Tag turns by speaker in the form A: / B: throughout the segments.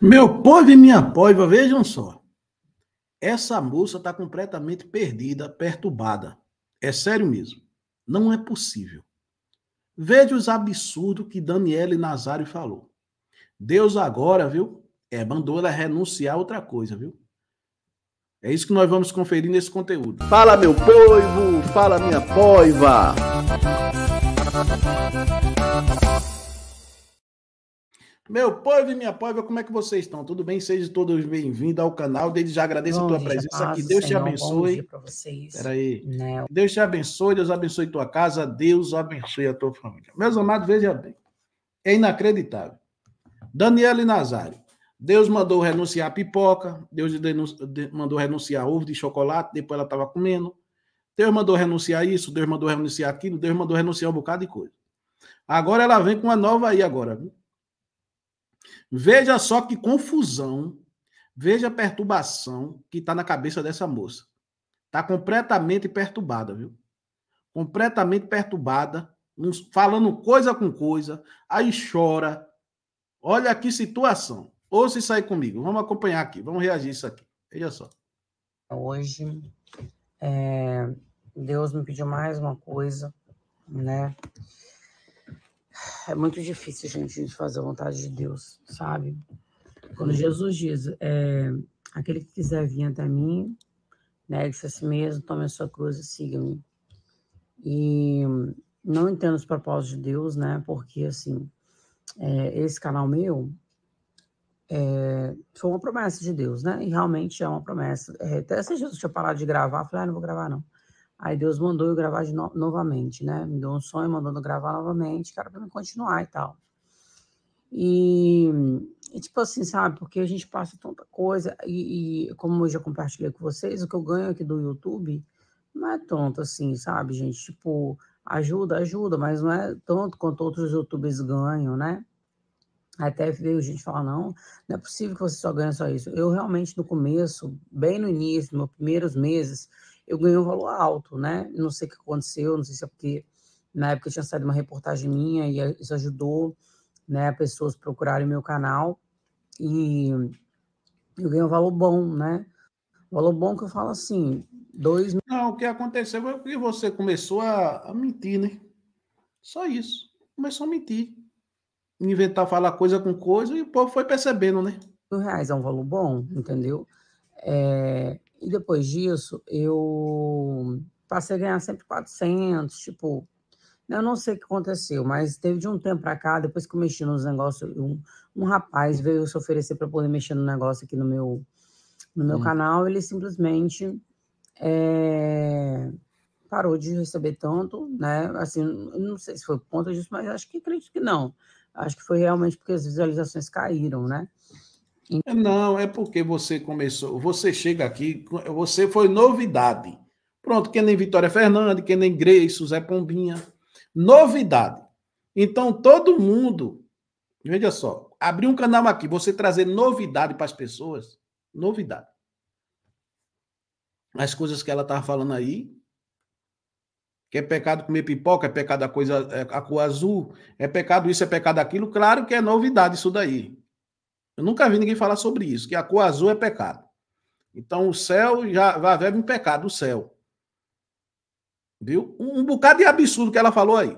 A: Meu povo e minha poiva, vejam só. Essa moça está completamente perdida, perturbada. É sério mesmo. Não é possível. Veja os absurdos que Daniela e Nazário falou. Deus agora, viu? É, mandou ela renunciar a outra coisa, viu? É isso que nós vamos conferir nesse conteúdo. Fala, meu povo! Fala, minha poiva! Meu povo e minha povo, como é que vocês estão? Tudo bem? Sejam todos bem-vindos ao canal. Desde já agradeço bom a tua dia, presença paz, aqui. Deus Senhor, te abençoe. Bom vocês. Peraí. Não. Né? Deus te abençoe, Deus abençoe tua casa, Deus abençoe a tua família. Meus amados, veja bem. É inacreditável. Daniel e Nazário. Deus mandou renunciar a pipoca, Deus mandou renunciar ovo de chocolate, depois ela estava comendo. Deus mandou renunciar isso, Deus mandou renunciar aquilo, Deus mandou renunciar um bocado de coisa. Agora ela vem com uma nova aí agora, viu? Veja só que confusão, veja a perturbação que está na cabeça dessa moça. Está completamente perturbada, viu? Completamente perturbada, falando coisa com coisa, aí chora. Olha que situação. Ou se sair comigo. Vamos acompanhar aqui, vamos reagir isso aqui. Veja só.
B: Hoje, é, Deus me pediu mais uma coisa, né? É muito difícil, gente, de fazer a vontade de Deus, sabe? Quando Jesus diz, é, aquele que quiser vir até mim, negue-se a si mesmo, tome a sua cruz e siga-me. E não entendo os propósitos de Deus, né? Porque, assim, é, esse canal meu é, foi uma promessa de Deus, né? E realmente é uma promessa. É, até se Jesus tinha parado de gravar, eu falei, ah, não vou gravar, não. Aí Deus mandou eu gravar de no novamente, né? Me deu um sonho, mandando gravar novamente, cara, pra me continuar e tal. E, e, tipo assim, sabe? Porque a gente passa tanta coisa e, e, como eu já compartilhei com vocês, o que eu ganho aqui do YouTube não é tanto assim, sabe, gente? Tipo, ajuda, ajuda, mas não é tanto quanto outros YouTubers ganham, né? Até veio gente falar, não, não é possível que você só ganhe só isso. Eu realmente, no começo, bem no início, nos meus primeiros meses, eu ganhei um valor alto, né? Não sei o que aconteceu, não sei se é porque na época tinha saído uma reportagem minha e isso ajudou, né, pessoas procurarem meu canal e eu ganhei um valor bom, né? Um valor bom que eu falo assim, dois. Não, o que aconteceu foi que você começou a, a mentir, né?
A: Só isso. Começou a mentir, inventar falar coisa com coisa
B: e o povo foi percebendo, né? Mil reais é um valor bom, entendeu? É, e depois disso, eu passei a ganhar sempre 400, tipo, eu não sei o que aconteceu, mas teve de um tempo para cá, depois que eu mexi nos negócios, um, um rapaz veio se oferecer para poder mexer no negócio aqui no meu, no meu hum. canal, ele simplesmente é, parou de receber tanto, né? Assim, não sei se foi por conta disso, mas acho que acredito que não. Acho que foi realmente porque as visualizações caíram, né?
A: Então Não, é porque você começou, você chega aqui, você foi novidade. Pronto, que nem Vitória Fernandes, que nem Grace, Zé Pombinha. Novidade. Então, todo mundo, veja só, abrir um canal aqui, você trazer novidade para as pessoas, novidade. As coisas que ela estava falando aí, que é pecado comer pipoca, é pecado a coisa é, a cor azul, é pecado isso, é pecado aquilo, claro que é novidade isso daí. Eu nunca vi ninguém falar sobre isso, que a cor azul é pecado. Então o céu já vai haver um pecado, o céu. Viu? Um, bocado de absurdo que ela falou aí.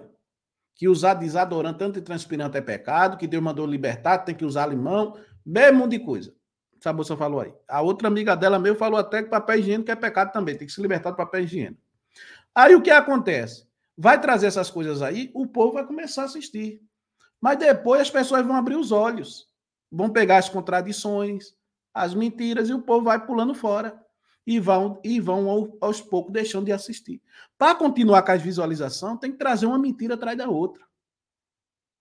A: Que usar desodorante antitranspirante é pecado, que Deus mandou libertar, tem que usar limão, bem um monte de coisa. Essa moça falou aí. A outra amiga dela mesmo falou até que papel higiênico é pecado também, tem que se libertar do papel higiênico. Aí o que acontece? Vai trazer essas coisas aí, o povo vai começar a assistir. Mas depois as pessoas vão abrir os olhos vão pegar as contradições, as mentiras, e o povo vai pulando fora. E vão, e vão aos poucos deixando de assistir. Para continuar com as visualizações, tem que trazer uma mentira atrás da outra.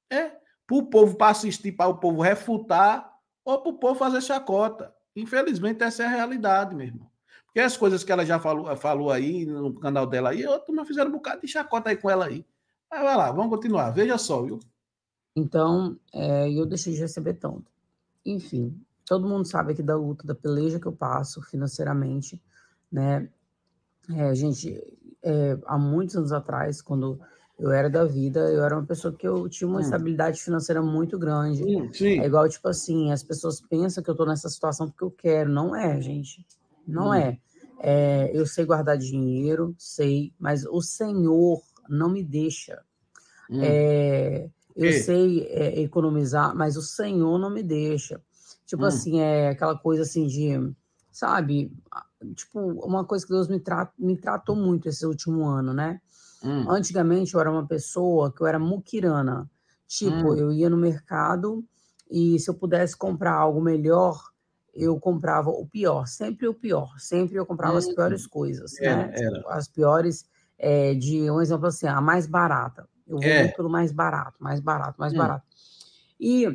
A: É. Para o povo para assistir, para o povo refutar, ou para o povo fazer chacota. Infelizmente, essa é a realidade, meu irmão. Porque as coisas que ela já falou, falou aí no canal dela aí, eu me fizeram um bocado de chacota aí com ela aí.
B: Mas vai lá, vamos continuar. Veja só, viu? Então, é, eu deixei de receber tanto. Enfim, todo mundo sabe aqui da luta, da peleja que eu passo financeiramente, né? É, gente, é, há muitos anos atrás, quando eu era da vida, eu era uma pessoa que eu tinha uma é. estabilidade financeira muito grande. Sim, sim. É igual, tipo assim, as pessoas pensam que eu tô nessa situação porque eu quero. Não é, gente. Não hum. é. é. Eu sei guardar dinheiro, sei, mas o Senhor não me deixa.
A: Hum. É,
B: eu e... sei é, economizar, mas o Senhor não me deixa. Tipo hum. assim, é aquela coisa assim de, sabe? Tipo, uma coisa que Deus me, tra me tratou muito esse último ano, né? Hum. Antigamente eu era uma pessoa que eu era muquirana. Tipo, hum. eu ia no mercado e se eu pudesse comprar algo melhor, eu comprava o pior, sempre o pior, sempre eu comprava hum. as piores coisas, é, né? as piores, é, de um exemplo assim, a mais barata. Eu vou é. pelo mais barato, mais barato, mais hum. barato. E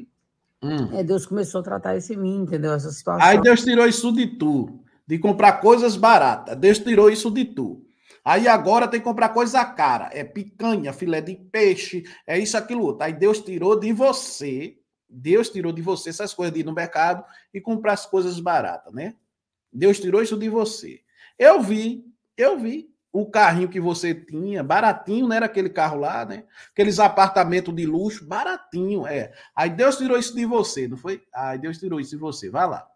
B: hum. é, Deus começou a tratar esse mim, entendeu? Essa situação. Aí Deus
A: tirou isso de tu, de comprar coisas baratas. Deus tirou isso de tu. Aí agora tem que comprar coisa cara. É picanha, filé de peixe, é isso, aquilo outro. Aí Deus tirou de você, Deus tirou de você essas coisas de ir no mercado e comprar as coisas baratas, né? Deus tirou isso de você. Eu vi, eu vi o carrinho que você tinha, baratinho, não né? era aquele carro lá, né? Aqueles apartamentos de luxo, baratinho, é. Aí Deus tirou isso de você, não foi? Aí Deus tirou isso de você, vai lá.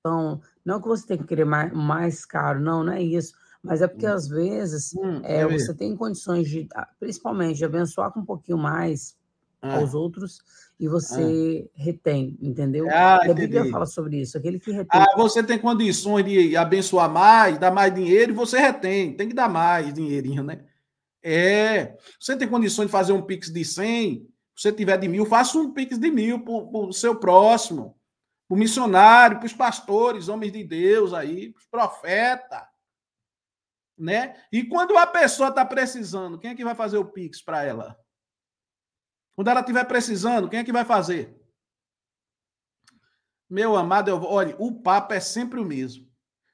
B: Então, não que você tem que querer mais, mais caro, não, não é isso. Mas é porque hum. às vezes hum, é, você tem condições de, ah, principalmente, de abençoar com um pouquinho mais ah. aos outros e você ah. retém, entendeu? Ah, a Bíblia fala sobre isso, aquele que retém. Ah,
A: você tem condições de abençoar mais, dar mais dinheiro, e você retém, tem que dar mais dinheirinho, né? É, você tem condições de fazer um pix de 100, se você tiver de mil, faça um pix de mil para o seu próximo, para o missionário, para os pastores, homens de Deus aí, para os profetas, né? E quando a pessoa está precisando, quem é que vai fazer o pix para ela? Quando ela estiver precisando, quem é que vai fazer? Meu amado, eu, olha, o papo é sempre o mesmo.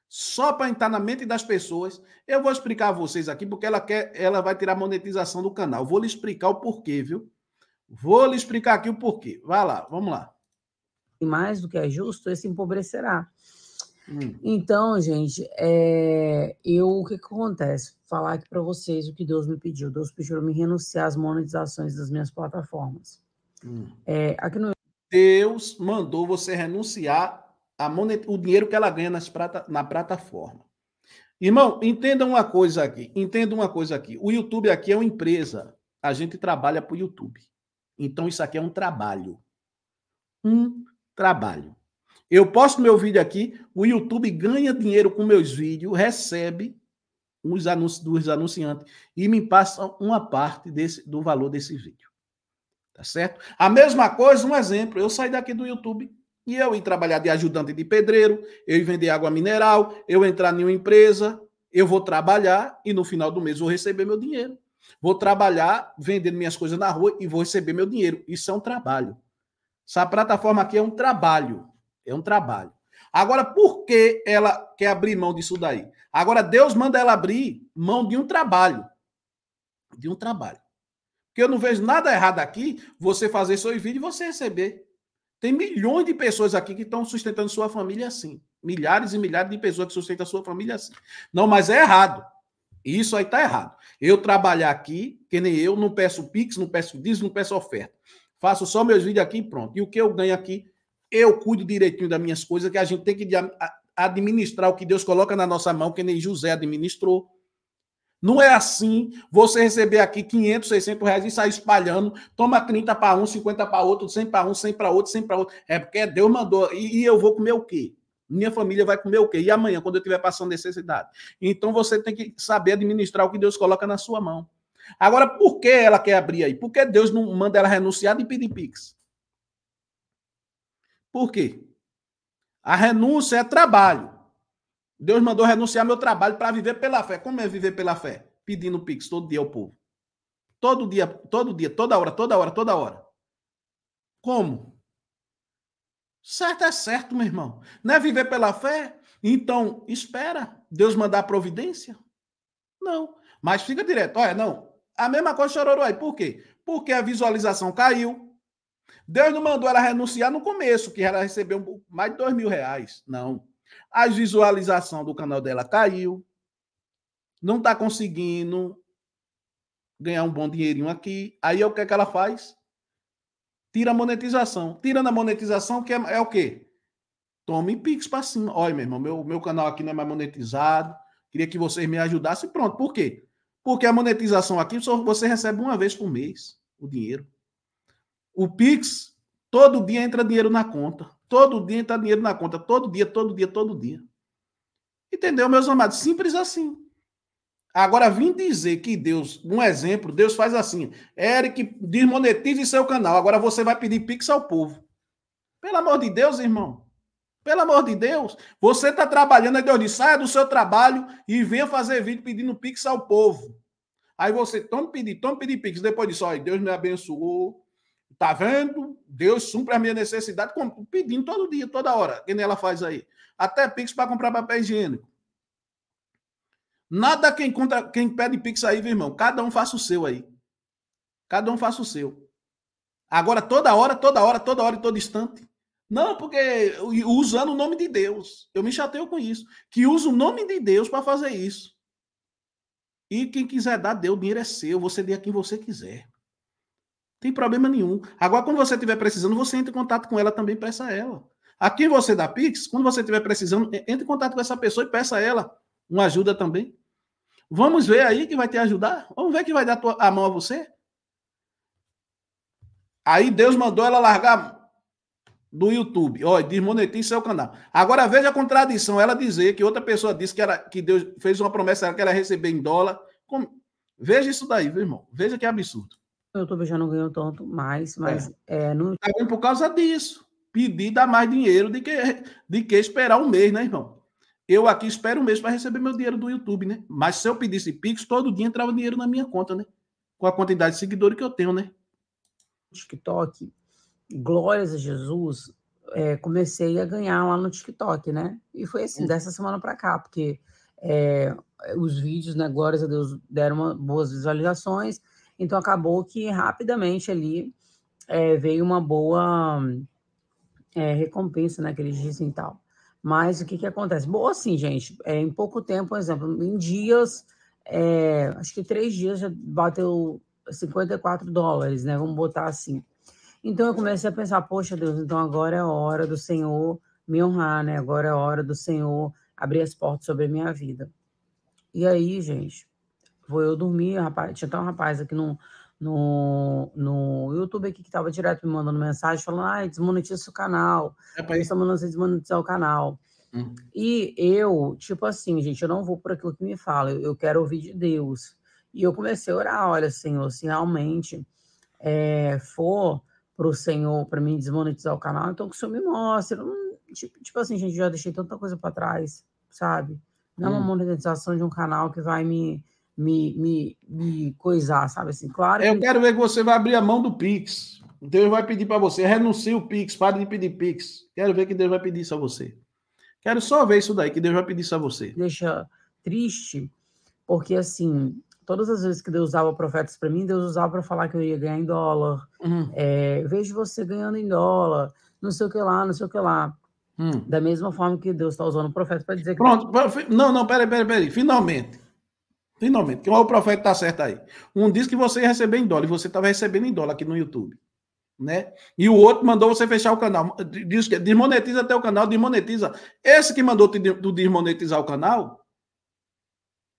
A: Só para entrar na mente das pessoas, eu vou explicar a vocês aqui, porque ela quer, ela vai tirar a monetização do canal. Vou lhe
B: explicar o porquê, viu? Vou lhe explicar aqui o porquê. Vai lá, vamos lá. E mais do que é justo, esse empobrecerá Hum. Então, gente, é, eu o que, que acontece? Falar aqui para vocês o que Deus me pediu. Deus pediu me renunciar às monetizações das minhas plataformas. Hum. É, aqui no... Deus mandou
A: você renunciar a monet... o dinheiro que ela ganha nas prata... na plataforma. Irmão, entenda uma coisa aqui. Entenda uma coisa aqui. O YouTube aqui é uma empresa. A gente trabalha para o YouTube. Então, isso aqui é um trabalho. Um trabalho. Eu posto meu vídeo aqui, o YouTube ganha dinheiro com meus vídeos, recebe os anúncios dos anunciantes e me passa uma parte desse, do valor desse vídeo. Tá certo? A mesma coisa, um exemplo, eu saí daqui do YouTube e eu ir trabalhar de ajudante de pedreiro, eu ir vender água mineral, eu entrar em uma empresa, eu vou trabalhar e no final do mês vou receber meu dinheiro. Vou trabalhar vendendo minhas coisas na rua e vou receber meu dinheiro. Isso é um trabalho. Essa plataforma aqui é um trabalho. É um trabalho. Agora, por que ela quer abrir mão disso daí? Agora, Deus manda ela abrir mão de um trabalho. De um trabalho. Porque eu não vejo nada errado aqui você fazer seu vídeo e você receber. Tem milhões de pessoas aqui que estão sustentando sua família assim. Milhares e milhares de pessoas que sustentam sua família assim. Não, mas é errado. Isso aí está errado. Eu trabalhar aqui, que nem eu, não peço Pix, não peço diz, não peço oferta. Faço só meus vídeos aqui e pronto. E o que eu ganho aqui, eu cuido direitinho das minhas coisas, que a gente tem que administrar o que Deus coloca na nossa mão, que nem José administrou. Não é assim você receber aqui 500, 600 reais e sair espalhando, toma 30 para um, 50 para outro, 100 para um, 100 para outro, 100 para outro. É porque Deus mandou. E, e, eu vou comer o quê? Minha família vai comer o quê? E amanhã, quando eu estiver passando necessidade? Então você tem que saber administrar o que Deus coloca na sua mão. Agora, por que ela quer abrir aí? Por que Deus não manda ela renunciar de pedir Pix? Por quê? A renúncia é trabalho. Deus mandou renunciar meu trabalho para viver pela fé. Como é viver pela fé? Pedindo pix todo dia ao povo. Todo dia, todo dia, toda hora, toda hora, toda hora. Como? Certo é certo, meu irmão. Não é viver pela fé? Então, espera Deus mandar providência? Não. Mas fica direto. Olha, não. A mesma coisa chorou aí. Por quê? Porque a visualização caiu, Deus não mandou ela renunciar no começo, que ela recebeu mais de dois mil reais. Não. A visualização do canal dela caiu. Não está conseguindo ganhar um bom dinheirinho aqui. Aí é o que, é que ela faz? Tira a monetização. Tirando a monetização, que é, é o quê? Tome Pix para cima. Olha, meu irmão, meu, meu canal aqui não é mais monetizado. Queria que vocês me ajudassem. Pronto. Por quê? Porque a monetização aqui só você recebe uma vez por mês o dinheiro. O Pix, todo dia entra dinheiro na conta. Todo dia entra dinheiro na conta. Todo dia, todo dia, todo dia. Entendeu, meus amados? Simples assim. Agora, vim dizer que Deus, um exemplo, Deus faz assim: Eric, desmonetize seu canal. Agora você vai pedir Pix ao povo. Pelo amor de Deus, irmão. Pelo amor de Deus. Você está trabalhando, aí Deus diz: saia do seu trabalho e venha fazer vídeo pedindo Pix ao povo. Aí você, toma pedir, toma pedir Pix. Depois disso, olha, Deus me abençoou Tá vendo? Deus supre a minha necessidade pedindo todo dia, toda hora. Que nem ela faz aí. Até Pix para comprar papel higiênico. Nada quem, conta quem pede Pix aí, meu irmão. Cada um faça o seu aí. Cada um faça o seu. Agora, toda hora, toda hora, toda hora e todo instante. Não, porque usando o nome de Deus. Eu me chateio com isso. Que usa o nome de Deus para fazer isso. E quem quiser dar, deu. O dinheiro é seu. Você dê a quem você quiser. Tem problema nenhum. Agora, quando você estiver precisando, você entra em contato com ela também e peça a ela. aqui você dá Pix, quando você estiver precisando, entre em contato com essa pessoa e peça a ela uma ajuda também. Vamos ver aí que vai te ajudar? Vamos ver que vai dar a mão a você? Aí Deus mandou ela largar do YouTube. Olha, desmonetiza seu canal. Agora veja a contradição. Ela dizer que outra pessoa disse que, ela, que Deus fez uma promessa que ela ia receber em dólar. Como? Veja isso daí, meu irmão. Veja que absurdo.
B: O YouTube já não ganhou tanto mais, mas é. é tá por causa disso. Pedir dá
A: mais dinheiro do que, de que esperar um mês, né, irmão? Eu aqui espero um mês para receber meu dinheiro do YouTube, né? Mas se eu pedisse Pix, todo dia entrava dinheiro na minha conta, né? Com a quantidade de seguidores
B: que eu tenho, né? TikTok, glórias a Jesus, é, comecei a ganhar lá no TikTok, né? E foi assim, é. dessa semana para cá, porque é, os vídeos, né? Glórias a Deus, deram uma, boas visualizações. Então acabou que rapidamente ali é, veio uma boa é, recompensa, né, que e tal. Mas o que, que acontece? Bom assim, gente, é, em pouco tempo, por exemplo, em dias, é, acho que três dias já bateu 54 dólares, né? Vamos botar assim. Então eu comecei a pensar, poxa Deus, então agora é a hora do Senhor me honrar, né? Agora é a hora do Senhor abrir as portas sobre a minha vida. E aí, gente, Vou eu dormir, rapaz, tinha até um rapaz aqui no, no, no YouTube aqui que estava direto me mandando mensagem falando, ai, desmonetiza o canal. É Eles estão tá mandando você desmonetizar o canal. Hum. E eu, tipo assim, gente, eu não vou por aquilo que me fala, eu, eu quero ouvir de Deus. E eu comecei a orar, olha, Senhor, se realmente é, for para o Senhor, para mim desmonetizar o canal, então que o Senhor me mostre. Não, tipo, tipo, assim, gente, já deixei tanta coisa para trás, sabe? Não é uma hum. monetização de um canal que vai me, me, me, me coisar, sabe? Assim, claro. Eu que... quero
A: ver que você vai abrir a mão do Pix. Deus vai pedir para você, renuncie o Pix, pare de pedir Pix.
B: Quero ver que Deus vai pedir isso a você. Quero só ver isso daí, que Deus vai pedir isso a você. Deixa triste, porque assim, todas as vezes que Deus usava profetas para mim, Deus usava para falar que eu ia ganhar em dólar. Uhum. É, vejo você ganhando em dólar, não sei o que lá, não sei o que lá. Hum. Da mesma forma que Deus está usando o profeta para dizer que. Pronto,
A: não, não, peraí, peraí, peraí. Finalmente. Finalmente, que o profeta tá certo aí. Um diz que você ia receber em dólar e você estava recebendo em dólar aqui no YouTube, né? E o outro mandou você fechar o canal, diz que desmonetiza até o canal, desmonetiza. Esse que mandou te desmonetizar o canal,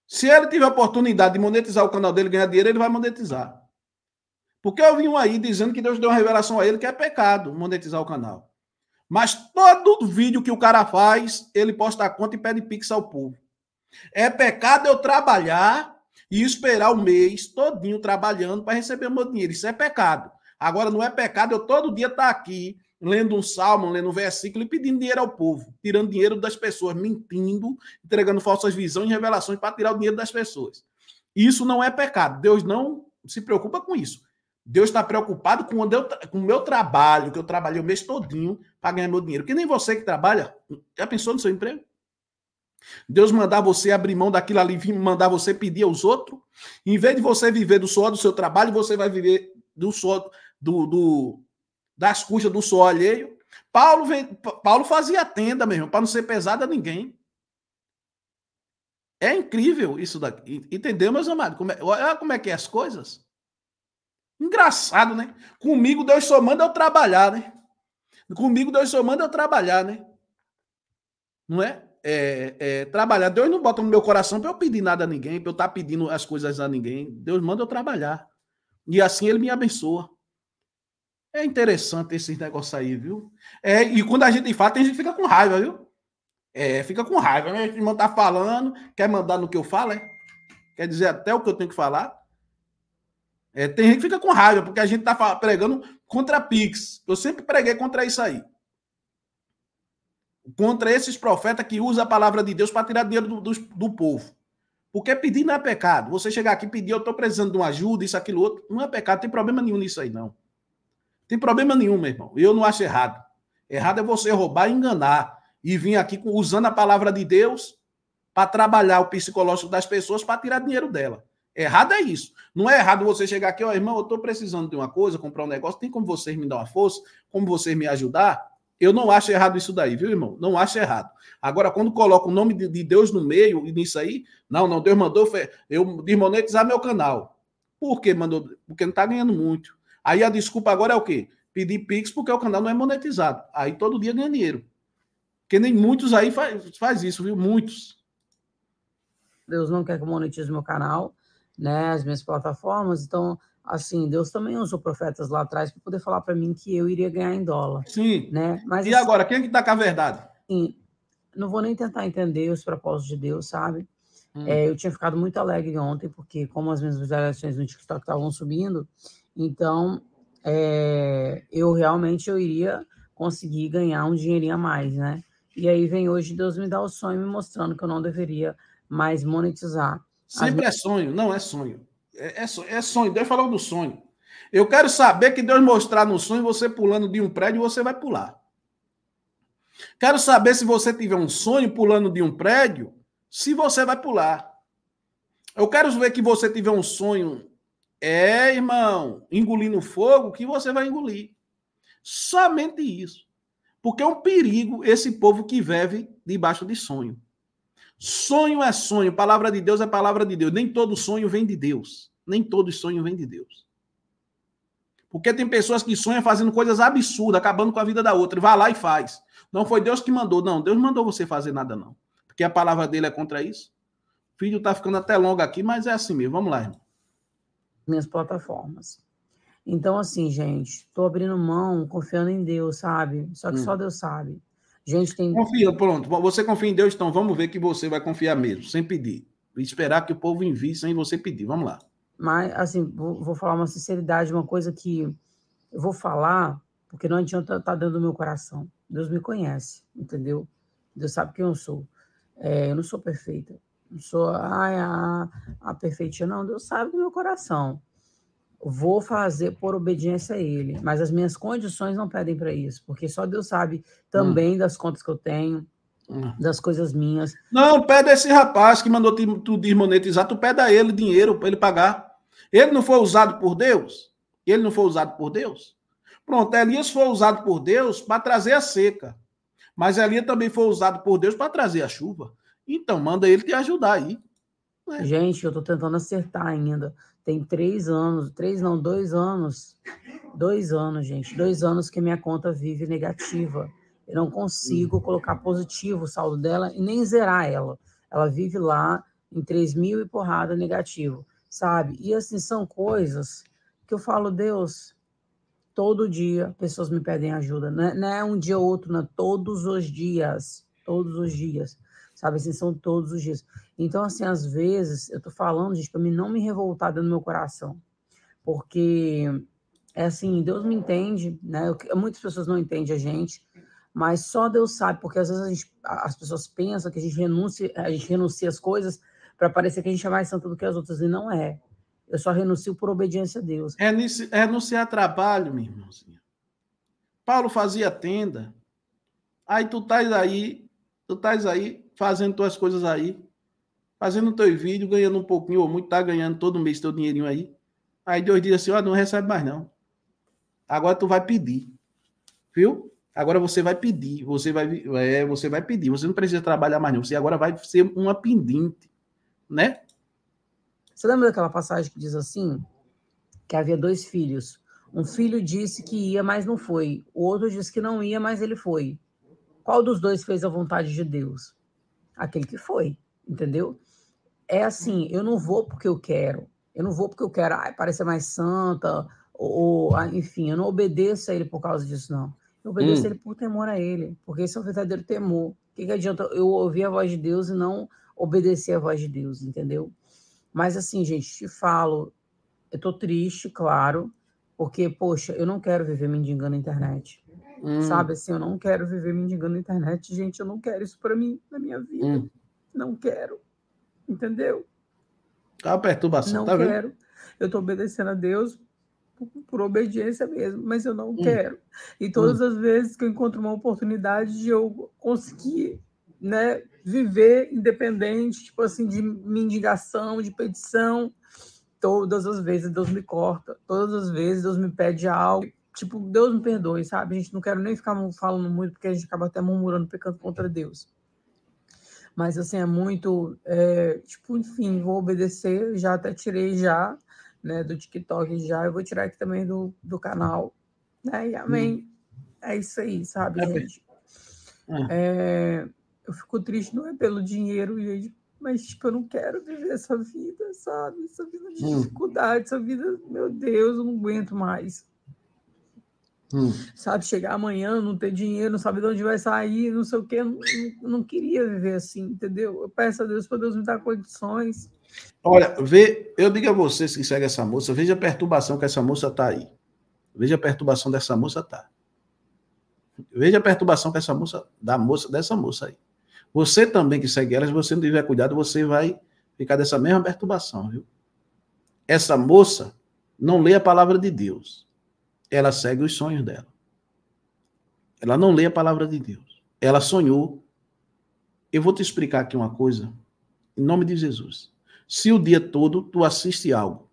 A: se ele tiver oportunidade de monetizar o canal dele, ganhar dinheiro, ele vai monetizar. Porque eu vi um aí dizendo que Deus deu uma revelação a ele que é pecado monetizar o canal. Mas todo vídeo que o cara faz, ele posta a conta e pede pix ao povo. É pecado eu trabalhar e esperar o mês todinho trabalhando para receber o meu dinheiro. Isso é pecado. Agora, não é pecado eu todo dia estar tá aqui lendo um salmo, lendo um versículo e pedindo dinheiro ao povo, tirando dinheiro das pessoas, mentindo, entregando falsas visões e revelações para tirar o dinheiro das pessoas. Isso não é pecado. Deus não se preocupa com isso. Deus está preocupado com, com o meu trabalho, que eu trabalhei o mês todinho para ganhar meu dinheiro. Que nem você que trabalha, já pensou no seu emprego? Deus mandar você abrir mão daquilo ali, mandar você pedir aos outros. Em vez de você viver do suor do seu trabalho, você vai viver do suor do, do das custas do suor alheio. Paulo, vem, Paulo fazia tenda mesmo, para não ser pesado a ninguém. É incrível isso daqui. Entendeu, meus amados? Como é, olha como é que é as coisas. Engraçado, né? Comigo Deus só manda eu trabalhar, né? Comigo Deus só manda eu trabalhar, né? Não é? é, é, trabalhar. Deus não bota no meu coração para eu pedir nada a ninguém, para eu estar tá pedindo as coisas a ninguém. Deus manda eu trabalhar. E assim ele me abençoa. É interessante esses negócios aí, viu? É, e quando a gente fala, tem gente que fica com raiva, viu? É, fica com raiva, né? O irmão tá falando, quer mandar no que eu falo, é? Quer dizer até o que eu tenho que falar. É, tem gente que fica com raiva, porque a gente tá pregando contra a Pix. Eu sempre preguei contra isso aí contra esses profetas que usam a palavra de Deus para tirar dinheiro do, do, do, povo. Porque pedir não é pecado. Você chegar aqui e pedir, eu estou precisando de uma ajuda, isso, aquilo, outro, não é pecado. Tem problema nenhum nisso aí, não. Tem problema nenhum, meu irmão. Eu não acho errado. Errado é você roubar e enganar. E vir aqui usando a palavra de Deus para trabalhar o psicológico das pessoas para tirar dinheiro dela. Errado é isso. Não é errado você chegar aqui, ó, oh, irmão, eu estou precisando de uma coisa, comprar um negócio, tem como vocês me dar uma força, como vocês me ajudar? Eu não acho errado isso daí, viu, irmão? Não acho errado. Agora, quando coloca o nome de Deus no meio e nisso aí, não, não, Deus mandou eu desmonetizar meu canal. Por que Mandou, porque não está ganhando muito. Aí a desculpa agora é o quê? Pedir Pix porque o canal não é monetizado. Aí todo dia ganha
B: dinheiro. Porque nem muitos aí faz, faz isso, viu? Muitos. Deus não quer que eu monetize meu canal né, as minhas plataformas. Então, assim, Deus também usou profetas lá atrás para poder falar para mim que eu iria ganhar em dólar. Sim. Né? Mas, e assim agora, quem é que está com a verdade? Sim, não vou nem tentar entender os propósitos de Deus, sabe? Hum. É, eu tinha ficado muito alegre ontem, porque como as minhas visualizações no TikTok estavam subindo, então é, eu realmente eu iria conseguir ganhar um dinheirinho a mais, né? E aí vem hoje Deus me dá o sonho me mostrando que eu não deveria mais monetizar Sempre As... é
A: sonho. Não, é sonho. É, é, é sonho. Deus falou do sonho. Eu quero saber que Deus mostrar no sonho você pulando de um prédio, você vai pular. Quero saber se você tiver um sonho pulando de um prédio, se você vai pular. Eu quero ver que você tiver um sonho, é, irmão, engolindo fogo, que você vai engolir. Somente isso. Porque é um perigo esse povo que vive debaixo de sonho. Sonho é sonho, palavra de Deus é palavra de Deus. Nem todo sonho vem de Deus. Nem todo sonho vem de Deus. Porque tem pessoas que sonham fazendo coisas absurdas, acabando com a vida da outra. Vai lá e faz. Não foi Deus que mandou, não. Deus mandou você fazer nada, não. Porque a palavra dele é contra isso. O tá ficando até longo aqui, mas é assim mesmo. Vamos lá, irmão.
B: Minhas plataformas. Então, assim, gente, tô abrindo mão, confiando em Deus, sabe? Só que hum. só Deus sabe gente tem. Confia,
A: pronto. Você confia em Deus, então vamos ver que você vai confiar mesmo, sem pedir. esperar que o povo envie sem você pedir. Vamos lá.
B: Mas, assim, vou, vou falar uma sinceridade, uma coisa que eu vou falar, porque não adianta estar tá dando do meu coração. Deus me conhece, entendeu? Deus sabe quem eu sou. É, eu não sou perfeita. Não sou ai, a, a perfeitinha, não. Deus sabe do meu coração vou fazer por obediência a Ele, mas as minhas condições não pedem para isso, porque só Deus sabe também hum. das contas que eu tenho, hum. das coisas minhas.
A: Não, pede a esse rapaz que mandou tu desmonetizar, tu pede a ele dinheiro para ele pagar. Ele não foi usado por Deus? Ele não foi usado por Deus? Pronto, Elias foi usado por Deus para trazer a seca, mas Elias também foi usado por Deus para trazer a chuva. Então, manda ele te ajudar aí.
B: É. Gente, eu estou tentando acertar ainda. Tem três anos, três não, dois anos, dois anos, gente, dois anos que minha conta vive negativa. Eu não consigo uhum. colocar positivo o saldo dela e nem zerar ela. Ela vive lá em 3 mil e porrada negativo, sabe? E assim, são coisas que eu falo, Deus, todo dia pessoas me pedem ajuda. Não é, não é um dia ou outro, não. É todos os dias. Todos os dias sabe? Assim, são todos os dias. Então, assim, às vezes, eu tô falando, gente, para mim não me revoltar dentro do meu coração, porque é assim, Deus me entende, né? Eu, muitas pessoas não entendem a gente, mas só Deus sabe, porque às vezes gente, as pessoas pensam que a gente renuncia, a gente renuncia as coisas para parecer que a gente é mais santo do que as outras, e não é. Eu só renuncio por obediência a Deus. É
A: renunciar a trabalho, minha irmãzinha. Paulo fazia tenda. Aí tu estás aí, tu estás aí fazendo tuas coisas aí, fazendo o teu vídeo, ganhando um pouquinho ou muito, tá ganhando todo mês teu dinheirinho aí. Aí Deus diz assim, ó, oh, não recebe mais não. Agora tu vai pedir, viu? Agora você vai pedir, você vai, é, você vai pedir, você não precisa trabalhar mais não, você agora vai ser uma pendente,
B: né? Você lembra daquela passagem que diz assim, que havia dois filhos. Um filho disse que ia, mas não foi. O outro disse que não ia, mas ele foi. Qual dos dois fez a vontade de Deus? aquele que foi, entendeu? É assim, eu não vou porque eu quero. Eu não vou porque eu quero ai, parecer mais santa, ou, ou ah, enfim, eu não obedeço a ele por causa disso, não. Eu obedeço hum. a ele por temor a ele, porque esse é o verdadeiro temor. O que, que adianta eu ouvir a voz de Deus e não obedecer a voz de Deus, entendeu? Mas assim, gente, te falo, eu tô triste, claro, porque, poxa, eu não quero viver mendigando na internet. Hum. Sabe assim, eu não quero viver mendigando na internet, gente, eu não quero isso para mim, na minha vida. Hum. Não quero. Entendeu?
A: Tá uma perturbação, não tá quero.
B: Vendo? Eu tô obedecendo a Deus por, por, obediência mesmo, mas eu não hum. quero. E todas hum. as vezes que eu encontro uma oportunidade de eu conseguir, né, viver independente, tipo assim, de mendigação, de petição, todas as vezes Deus me corta, todas as vezes Deus me pede algo tipo, Deus me perdoe, sabe? A gente não quero nem ficar falando muito, porque a gente acaba até murmurando, pecando contra Deus. Mas, assim, é muito, é, tipo, enfim, vou obedecer, já até tirei já, né, do TikTok já, eu vou tirar aqui também do, do canal, né, e amém. Hum. É isso aí, sabe, é gente? É. é, eu fico triste, não é pelo dinheiro, gente, mas, tipo, eu não quero viver essa vida, sabe? Essa vida de hum. dificuldade, essa vida, meu Deus, eu não aguento mais. Hum. Sabe, chegar amanhã, não ter dinheiro, não saber de onde vai sair, não sei o que Não, não queria viver assim, entendeu? Eu peço a Deus para Deus me dar condições.
A: Olha, vê, eu digo a vocês que segue essa moça, veja a perturbação que essa moça tá aí. Veja a perturbação dessa moça tá. Veja a perturbação que essa moça, da moça, dessa moça aí. Você também que segue ela se você não tiver cuidado, você vai ficar dessa mesma perturbação, viu? Essa moça não lê a palavra de Deus ela segue os sonhos dela. Ela não lê a palavra de Deus. Ela sonhou. Eu vou te explicar aqui uma coisa, em nome de Jesus. Se o dia todo tu assiste algo,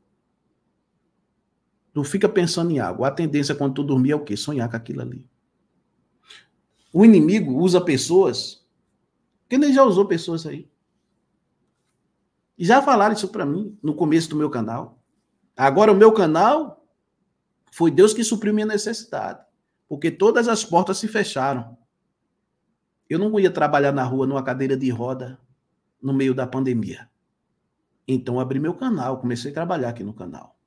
A: tu fica pensando em algo, a tendência quando tu dormir é o quê? Sonhar com aquilo ali. O inimigo usa pessoas, que nem já usou pessoas aí. E já falaram isso para mim no começo do meu canal. Agora o meu canal foi Deus que supriu minha necessidade, porque todas as portas se fecharam. Eu não ia trabalhar na rua numa cadeira de roda no meio da pandemia. Então abri meu canal, comecei a trabalhar aqui no canal.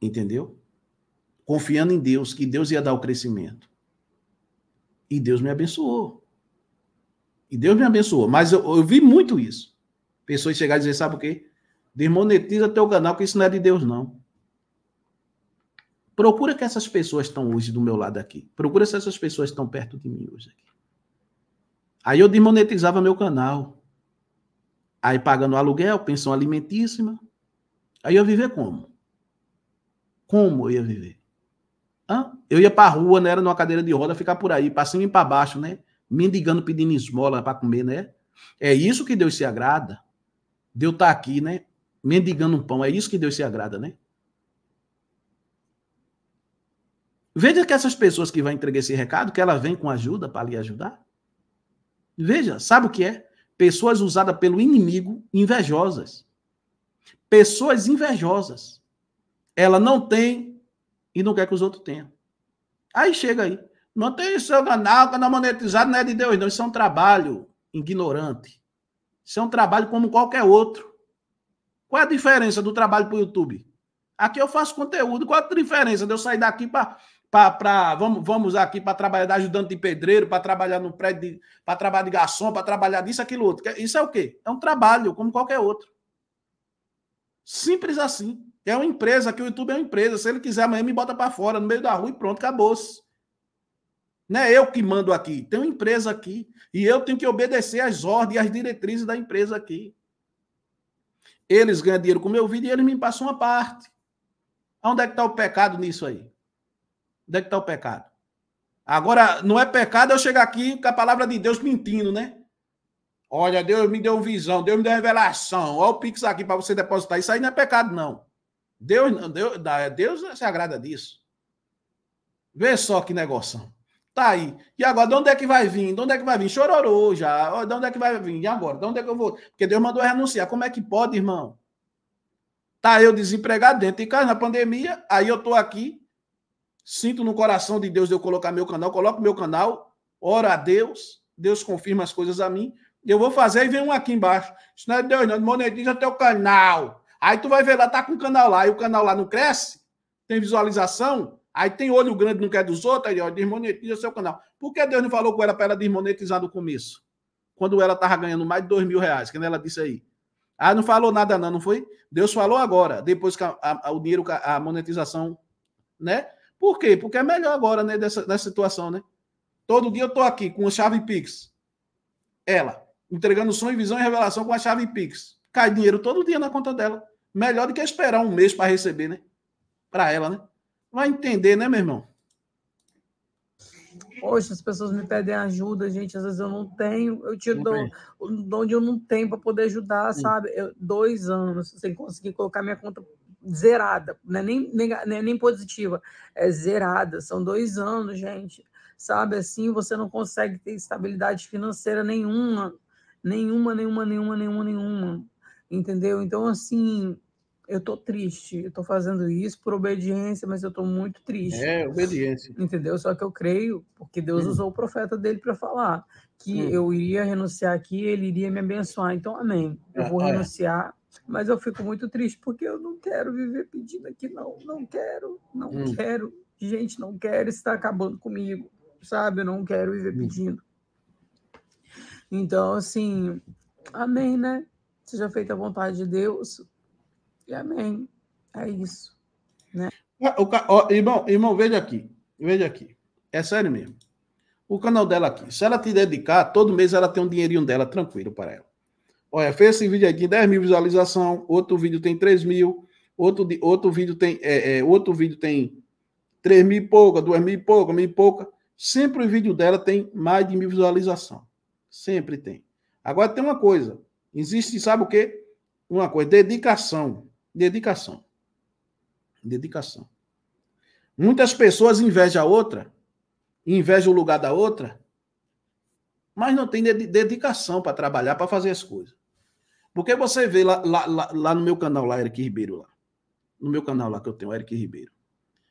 A: Entendeu? Confiando em Deus, que Deus ia dar o crescimento. E Deus me abençoou. E Deus me abençoou. Mas eu, eu vi muito isso. Pessoas chegarem e dizer, sabe o quê? Desmonetiza teu canal, que isso não é de Deus, não. Procura que essas pessoas estão hoje do meu lado aqui. Procura se essas pessoas estão perto de mim hoje aqui. Aí eu desmonetizava meu canal. Aí pagando aluguel, pensão alimentíssima. Aí eu ia viver como? Como eu ia viver? Hã? Eu ia pra rua, né? Era numa cadeira de roda, ficar por aí, pra cima e pra baixo, né? Mendigando, pedindo esmola para comer, né? É isso que Deus se agrada. Deus tá aqui, né? Mendigando um pão. É isso que Deus se agrada, né? Veja que essas pessoas que vão entregar esse recado, que ela vem com ajuda para lhe ajudar. Veja, sabe o que é? Pessoas usadas pelo inimigo, invejosas. Pessoas invejosas. Ela não tem e não quer que os outros tenham. Aí chega aí. Não tem seu canal, canal monetizado não é de Deus, não. Isso é um trabalho ignorante. Isso é um trabalho como qualquer outro. Qual é a diferença do trabalho para o YouTube? Aqui eu faço conteúdo. Qual é a diferença de eu sair daqui para para vamos, vamos aqui para trabalhar de ajudante de pedreiro, para trabalhar no prédio, para trabalhar de garçom, para trabalhar disso, aquilo outro. Isso é o quê? É um trabalho, como qualquer outro. Simples assim. É uma empresa, que o YouTube é uma empresa. Se ele quiser amanhã, me bota para fora, no meio da rua e pronto, acabou-se. Não é eu que mando aqui, tem uma empresa aqui. E eu tenho que obedecer às ordens e às diretrizes da empresa aqui. Eles ganham dinheiro com meu vídeo e eles me passam uma parte. Onde é que está o pecado nisso aí? Onde é que está o pecado? Agora, não é pecado eu chegar aqui com a palavra de Deus mentindo, né? Olha, Deus me deu visão, Deus me deu revelação. Olha o Pix aqui para você depositar. Isso aí não é pecado, não. Deus, Deus, Deus se agrada disso. Vê só que negócio. Tá aí. E agora, de onde é que vai vir? De onde é que vai vir? Chororô já. De onde é que vai vir? E agora? De onde é que eu vou? Porque Deus mandou renunciar. Como é que pode, irmão? Tá eu desempregado dentro de casa na pandemia, aí eu tô aqui Sinto no coração de Deus de eu colocar meu canal, coloco meu canal, oro a Deus, Deus confirma as coisas a mim. Eu vou fazer e vem um aqui embaixo. Isso não é Deus, não. Monetiza é é teu canal. Aí tu vai ver lá, tá com o canal lá, e o canal lá não cresce, tem visualização, aí tem olho grande, não quer dos outros, aí ó, desmonetiza seu canal. Por que Deus não falou com ela para ela desmonetizar no começo? Quando ela tava ganhando mais de dois mil reais, que ela disse aí. Ah, não falou nada, não, não foi? Deus falou agora, depois que a, a, o dinheiro, a monetização, né? Por quê? Porque é melhor agora, né, dessa, dessa situação, né? Todo dia eu tô aqui com a chave Pix. Ela, entregando sonho, visão e revelação com a chave Pix. Cai dinheiro todo dia na conta dela. Melhor do que esperar um mês para receber, né?
B: Para ela, né? Vai entender, né, meu irmão? Poxa, as pessoas me pedem ajuda, gente. Às vezes eu não tenho, eu tiro okay. de onde eu não tenho para poder ajudar, sabe? Eu, dois anos sem conseguir colocar minha conta zerada, não é nem, nem, é nem positiva, é zerada. São dois anos, gente. Sabe assim, você não consegue ter estabilidade financeira nenhuma, nenhuma, nenhuma, nenhuma, nenhuma, nenhuma. Entendeu? Então, assim, eu tô triste, eu tô fazendo isso por obediência, mas eu tô muito triste. É, obediência. Entendeu? Só que eu creio, porque Deus hum. usou o profeta dele para falar que hum. eu iria renunciar aqui, ele iria me abençoar. Então, amém. Eu ah, vou ah, renunciar, mas eu fico muito triste porque eu não quero viver pedindo aqui, não. Não quero, não hum. quero. Gente, não quero estar tá acabando comigo, sabe? Eu não quero viver hum. pedindo. Então, assim, amém, né? Seja feita a vontade de Deus. E amém. É isso.
A: Né? O, irmão, irmão, veja aqui. Veja aqui. É sério mesmo. O canal dela aqui. Se ela te dedicar, todo mês ela tem um dinheirinho dela tranquilo para ela. Olha, fez esse vídeo aqui, 10 mil visualização, outro vídeo tem 3 mil, outro, outro vídeo tem é, é, outro vídeo tem 3 mil e pouca, 2 mil e pouca, mil e pouca. Sempre o vídeo dela tem mais de mil visualização. Sempre tem. Agora tem uma coisa. Existe, sabe o quê? Uma coisa, dedicação. Dedicação. Dedicação. Muitas pessoas invejam a outra, invejam o lugar da outra, mas não tem dedicação para trabalhar, para fazer as coisas. Porque você vê lá, lá, lá, lá, no meu canal, lá, Eric Ribeiro, lá. No meu canal lá que eu tenho, Eric Ribeiro.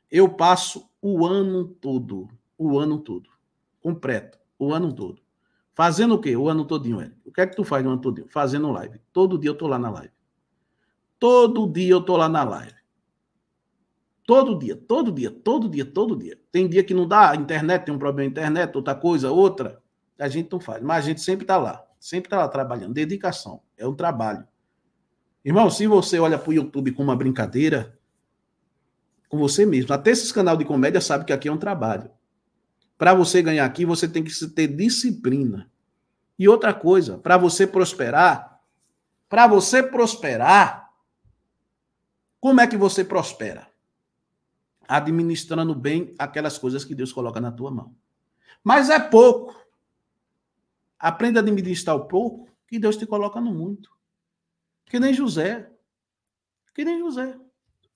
A: Eu passo o ano todo, o ano todo, completo, o ano todo. Fazendo o quê? O ano todinho, Eric. O que é que tu faz no ano todinho? Fazendo live. Todo dia eu tô lá na live. Todo dia eu tô lá na live. Todo dia, todo dia, todo dia, todo dia. Tem dia que não dá, internet, tem um problema internet, outra coisa, outra. A gente não faz, mas a gente sempre tá lá, sempre tá lá trabalhando, dedicação. É um trabalho. Irmão, se você olha para o YouTube com uma brincadeira, com você mesmo. Até esses canal de comédia sabe que aqui é um trabalho. Para você ganhar aqui, você tem que ter disciplina. E outra coisa, para você prosperar, para você prosperar, como é que você prospera? Administrando bem aquelas coisas que Deus coloca na tua mão. Mas é pouco. Aprenda a administrar o pouco que Deus te coloca no mundo. Que nem José. Que nem José.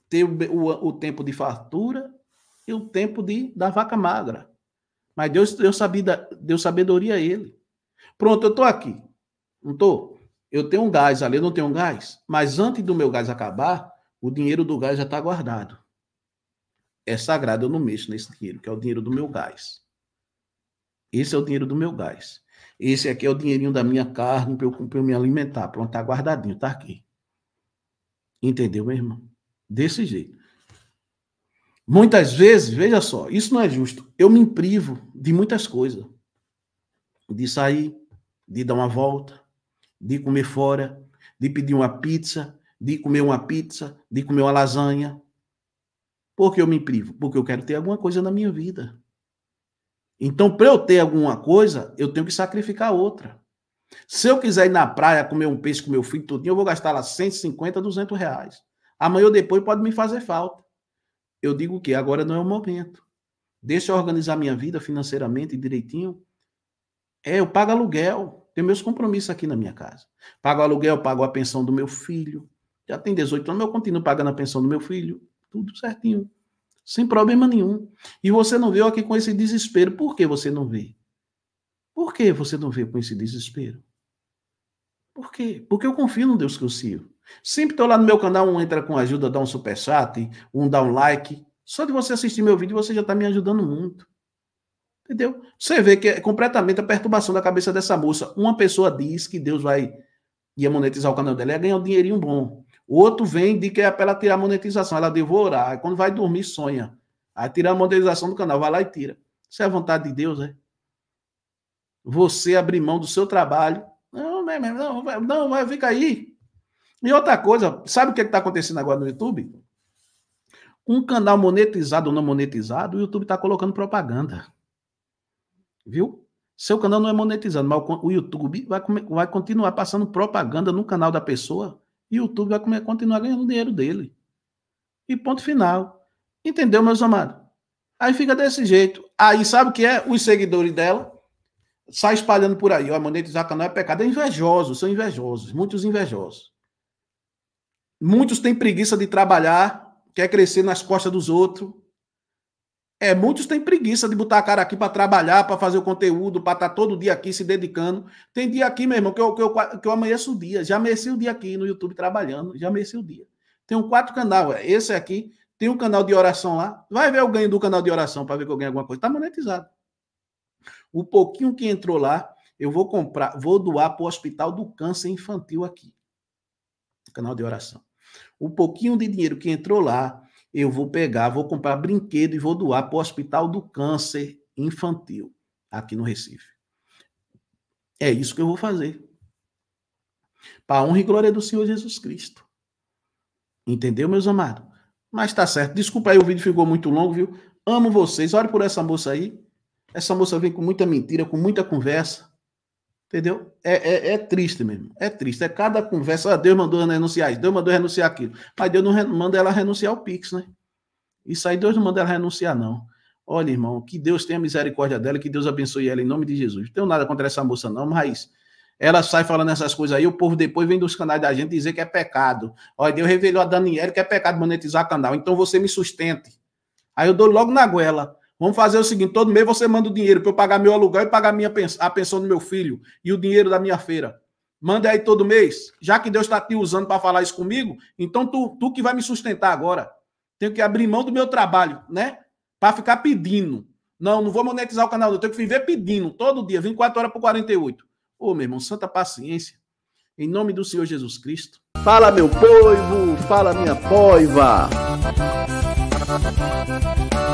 A: Teve o, o, tempo de fartura e o tempo de, da vaca magra. Mas Deus deu, sabida, deu sabedoria a ele. Pronto, eu estou aqui. Não estou? Eu tenho um gás ali, eu não tenho um gás. Mas antes do meu gás acabar, o dinheiro do gás já está guardado. É sagrado, eu não mexo nesse dinheiro, que é o dinheiro do meu gás. Esse é o dinheiro do meu gás. Esse aqui é o dinheirinho da minha carne para eu, eu me alimentar. Pronto, tá guardadinho, tá aqui. Entendeu, meu irmão? Desse jeito. Muitas vezes, veja só, isso não é justo. Eu me privo de muitas coisas. De sair, de dar uma volta, de comer fora, de pedir uma pizza, de comer uma pizza, de comer uma lasanha. Por que eu me privo? Porque eu quero ter alguma coisa na minha vida. Então, para eu ter alguma coisa, eu tenho que sacrificar outra. Se eu quiser ir na praia comer um peixe com meu filho tudinho, eu vou gastar lá 150, 200 reais. Amanhã ou depois pode me fazer falta. Eu digo que agora não é o momento. Deixa eu organizar minha vida financeiramente direitinho. É, eu pago aluguel. Tenho meus compromissos aqui na minha casa. Pago aluguel, pago a pensão do meu filho. Já tem 18 anos, eu continuo pagando a pensão do meu filho. Tudo certinho sem problema nenhum. E você não veio aqui com esse desespero. Por que você não veio? Por que você não veio com esse desespero? Por quê? Porque eu confio no Deus que eu sirvo. Sempre estou lá no meu canal, um entra com ajuda, dá um superchat, um dá um like. Só de você assistir meu vídeo, você já está me ajudando muito. Entendeu? Você vê que é completamente a perturbação da cabeça dessa moça. Uma pessoa diz que Deus vai ia monetizar o canal dela, ia ganhar um dinheirinho bom. O outro vem de que é para ela tirar a monetização, ela devorar. Aí quando vai dormir, sonha. Aí tirar a monetização do canal, vai lá e tira. Isso é a vontade de Deus, é? Você abrir mão do seu trabalho. Não, não, não, é não vai aí. E outra coisa, sabe o que é está acontecendo agora no YouTube? Um canal monetizado ou não monetizado, o YouTube está colocando propaganda. Viu? Seu canal não é monetizado, mas o YouTube vai, vai continuar passando propaganda no canal da pessoa YouTube vai continuar ganhando dinheiro dele. E ponto final. Entendeu, meus amados? Aí fica desse jeito. Aí sabe o que é? Os seguidores dela sai espalhando por aí. A monetizar canal é pecado. É invejoso, são invejosos, muitos invejosos. Muitos têm preguiça de trabalhar, quer crescer nas costas dos outros. É, muitos têm preguiça de botar a cara aqui para trabalhar, para fazer o conteúdo, para estar tá todo dia aqui se dedicando. Tem dia aqui, meu irmão, que eu, que eu, que eu amanheço o dia. Já amanheci o dia aqui no YouTube trabalhando, já amanheci o dia. Tenho quatro canais, é, esse aqui, tem um canal de oração lá. Vai ver o ganho do canal de oração para ver que eu ganho alguma coisa. Está monetizado. O pouquinho que entrou lá, eu vou comprar, vou doar para o Hospital do Câncer Infantil aqui. Canal de oração. O pouquinho de dinheiro que entrou lá, eu vou pegar, vou comprar brinquedo e vou doar para o Hospital do Câncer Infantil, aqui no Recife. É isso que eu vou fazer. Para a honra e glória do Senhor Jesus Cristo. Entendeu, meus amados? Mas tá certo. Desculpa aí, o vídeo ficou muito longo, viu? Amo vocês. Olha por essa moça aí. Essa moça vem com muita mentira, com muita conversa. Entendeu? É, é, é, triste mesmo. É triste. É cada conversa. Ah, Deus mandou renunciar isso, Deus mandou renunciar aquilo. Mas Deus não manda ela renunciar ao Pix, né? Isso aí Deus não manda ela renunciar, não. Olha, irmão, que Deus tenha misericórdia dela, que Deus abençoe ela em nome de Jesus. Não tenho nada contra essa moça, não, mas ela sai falando essas coisas aí, o povo depois vem dos canais da gente dizer que é pecado. Olha, Deus revelou a Daniela que é pecado monetizar canal, então você me sustente. Aí eu dou logo na goela. Vamos fazer o seguinte: todo mês você manda o dinheiro para eu pagar meu aluguel e pagar minha pens a pensão do meu filho e o dinheiro da minha feira. Manda aí todo mês. Já que Deus está te usando para falar isso comigo, então tu, tu que vai me sustentar agora. Tenho que abrir mão do meu trabalho, né? Para ficar pedindo. Não, não vou monetizar o canal, eu tenho que viver pedindo todo dia, 24 horas por 48. Ô, meu irmão, santa paciência. Em nome do Senhor Jesus Cristo.
B: Fala, meu povo, fala, minha poiva.